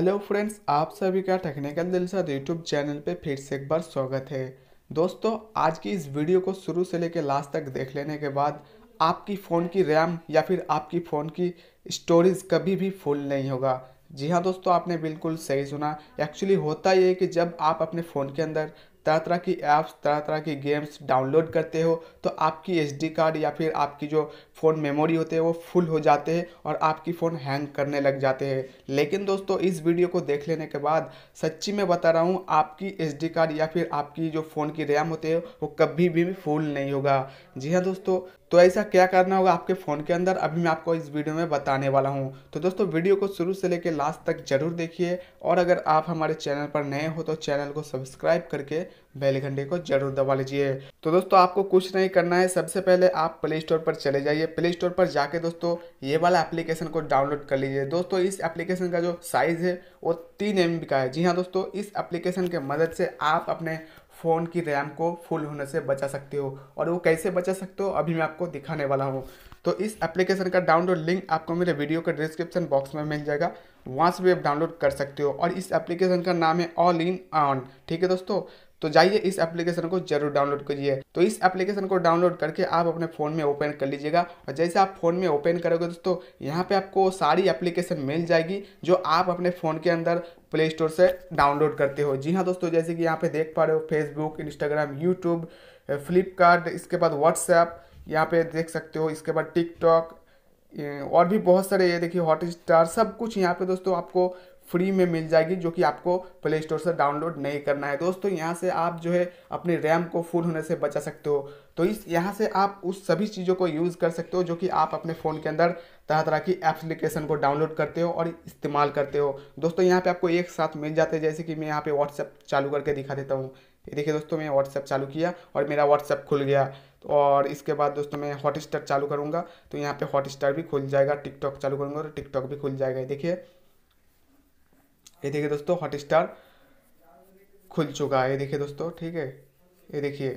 hello friends आप सभी का टेक्निकल दिलसद यूट्यूब चैनल पे फिर से एक बार स्वागत है दोस्तों आज की इस वीडियो को शुरू से लेकर लास्ट तक देख लेने के बाद आपकी फ़ोन की रैम या फिर आपकी फ़ोन की स्टोरेज कभी भी फुल नहीं होगा जी हाँ दोस्तों आपने बिल्कुल सही सुना एक्चुअली होता ये है कि जब आप अपने फ़ोन के अंदर तरह तरह की ऐप्स तरह तरह की गेम्स डाउनलोड करते हो तो आपकी एस कार्ड या फिर आपकी जो फ़ोन मेमोरी होते हैं वो फुल हो जाते हैं और आपकी फ़ोन हैंग करने लग जाते हैं लेकिन दोस्तों इस वीडियो को देख लेने के बाद सच्ची में बता रहा हूँ आपकी एस कार्ड या फिर आपकी जो फ़ोन की रैम होते हैं वो कभी भी फुल नहीं होगा जी हाँ दोस्तों तो ऐसा क्या करना होगा आपके फ़ोन के अंदर अभी मैं आपको इस वीडियो में बताने वाला हूँ तो दोस्तों वीडियो को शुरू से लेकर लास्ट तक जरूर देखिए और अगर आप हमारे चैनल पर नए हो तो चैनल को सब्सक्राइब करके बेल घंटे को जरूर दबा लीजिए तो दोस्तों आपको कुछ नहीं करना है सबसे पहले आप प्ले स्टोर पर चले जाइए प्ले स्टोर पर जाके दोस्तों ये वाला एप्लीकेशन को डाउनलोड कर लीजिए दोस्तों इस एप्लीकेशन का जो साइज़ है वो तीन एम का है जी हाँ दोस्तों इस एप्लीकेशन के मदद से आप अपने फ़ोन की रैम को फुल होने से बचा सकते हो और वो कैसे बचा सकते हो अभी मैं आपको दिखाने वाला हूँ तो इस एप्लीकेशन का डाउनलोड लिंक आपको मेरे वीडियो के डिस्क्रिप्शन बॉक्स में मिल जाएगा वहाँ से भी आप डाउनलोड कर सकते हो और इस एप्लीकेशन का नाम है ऑल इन ऑन ठीक है दोस्तों तो जाइए इस एप्लीकेशन को जरूर डाउनलोड करिए तो इस एप्लीकेशन को डाउनलोड करके आप अपने फ़ोन में ओपन कर लीजिएगा और जैसे आप फ़ोन में ओपन करोगे दोस्तों यहाँ पे आपको सारी एप्लीकेशन मिल जाएगी जो आप अपने फ़ोन के अंदर प्ले स्टोर से डाउनलोड करते हो जी हाँ दोस्तों जैसे कि यहाँ पे देख पा रहे हो फेसबुक इंस्टाग्राम यूट्यूब फ्लिपकार्ट इसके बाद व्हाट्सएप यहाँ पे देख सकते हो इसके बाद टिकटॉक और भी बहुत सारे ये देखिए हॉट स्टार सब कुछ यहाँ पे दोस्तों आपको फ्री में मिल जाएगी जो कि आपको प्ले स्टोर से डाउनलोड नहीं करना है दोस्तों यहाँ से आप जो है अपने रैम को फुल होने से बचा सकते हो तो इस यहाँ से आप उस सभी चीज़ों को यूज़ कर सकते हो जो कि आप अपने फ़ोन के अंदर तरह तरह की एप्लीकेशन को डाउनलोड करते हो और इस्तेमाल करते हो दोस्तों यहाँ पर आपको एक साथ मिल जाते हैं जैसे कि मैं यहाँ पे व्हाट्सएप चालू करके दिखा देता हूँ देखिए दोस्तों मैं व्हाट्सएप चालू किया और मेरा व्हाट्सएप खुल गया और इसके बाद दोस्तों मैं हॉट चालू करूँगा तो यहाँ पर हॉट भी खुल जाएगा टिकटॉक चालू करूँगा तो टिकटॉक भी खुल जाएगा देखिए ये देखिए दोस्तों हॉटस्टार खुल चुका है ये देखिए दोस्तों ठीक है ये देखिए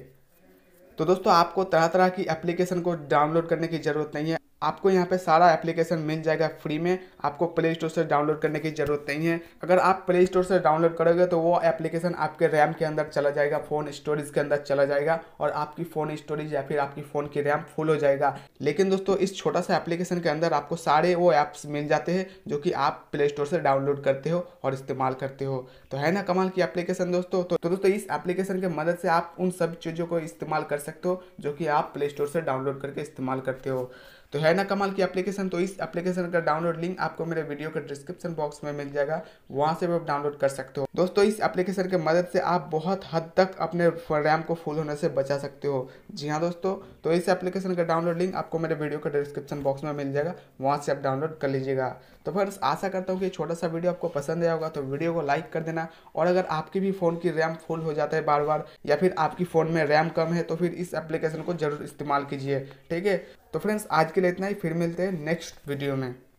तो दोस्तों आपको तरह तरह की एप्लीकेशन को डाउनलोड करने की ज़रूरत नहीं है आपको यहाँ पे सारा एप्लीकेशन मिल जाएगा फ्री में आपको प्ले स्टोर से डाउनलोड करने की ज़रूरत नहीं है अगर आप प्ले स्टोर से डाउनलोड करोगे तो वो एप्लीकेशन आपके रैम के अंदर चला जाएगा फ़ोन स्टोरेज के अंदर चला जाएगा और आपकी फ़ोन स्टोरेज या फिर आपकी फ़ोन की रैम फुल हो जाएगा लेकिन दोस्तों इस छोटा सा एप्लीकेशन के अंदर आपको सारे वो ऐप्स मिल जाते हैं जो कि आप प्ले स्टोर से डाउनलोड करते हो और इस्तेमाल करते हो तो है ना कमाल की एप्लीकेशन दोस्तों तो, तो दोस्तों इस एप्लीकेशन की मदद से आप उन सब चीज़ों को इस्तेमाल कर सकते हो जो कि आप प्ले स्टोर से डाउनलोड करके इस्तेमाल करते हो तो है चाइना कमाल की एप्लीकेशन तो इस एप्लीकेशन का डाउनलोड लिंक आपको मेरे वीडियो के डिस्क्रिप्शन बॉक्स में मिल जाएगा वहां से भी आप डाउनलोड कर सकते हो दोस्तों इस एप्लीकेशन के मदद से आप बहुत हद तक अपने रैम को फुल होने से बचा सकते हो जी हाँ दोस्तों तो इस एप्लीकेशन का डाउनलोड लिंक आपको मेरे वीडियो के डिस्क्रिप्शन बॉक्स में मिल जाएगा वहाँ से आप डाउनलोड कर लीजिएगा तो फ्रेंड्स आशा करता हूँ कि छोटा सा वीडियो आपको पसंद आया होगा तो वीडियो को लाइक कर देना और अगर आपके भी फ़ोन की रैम फुल हो जाता है बार बार या फिर आपकी फ़ोन में रैम कम है तो फिर इस एप्लीकेशन को जरूर इस्तेमाल कीजिए ठीक है तो फ्रेंड्स आज के लिए इतना इतना ही फिर मिलते हैं नेक्स्ट वीडियो में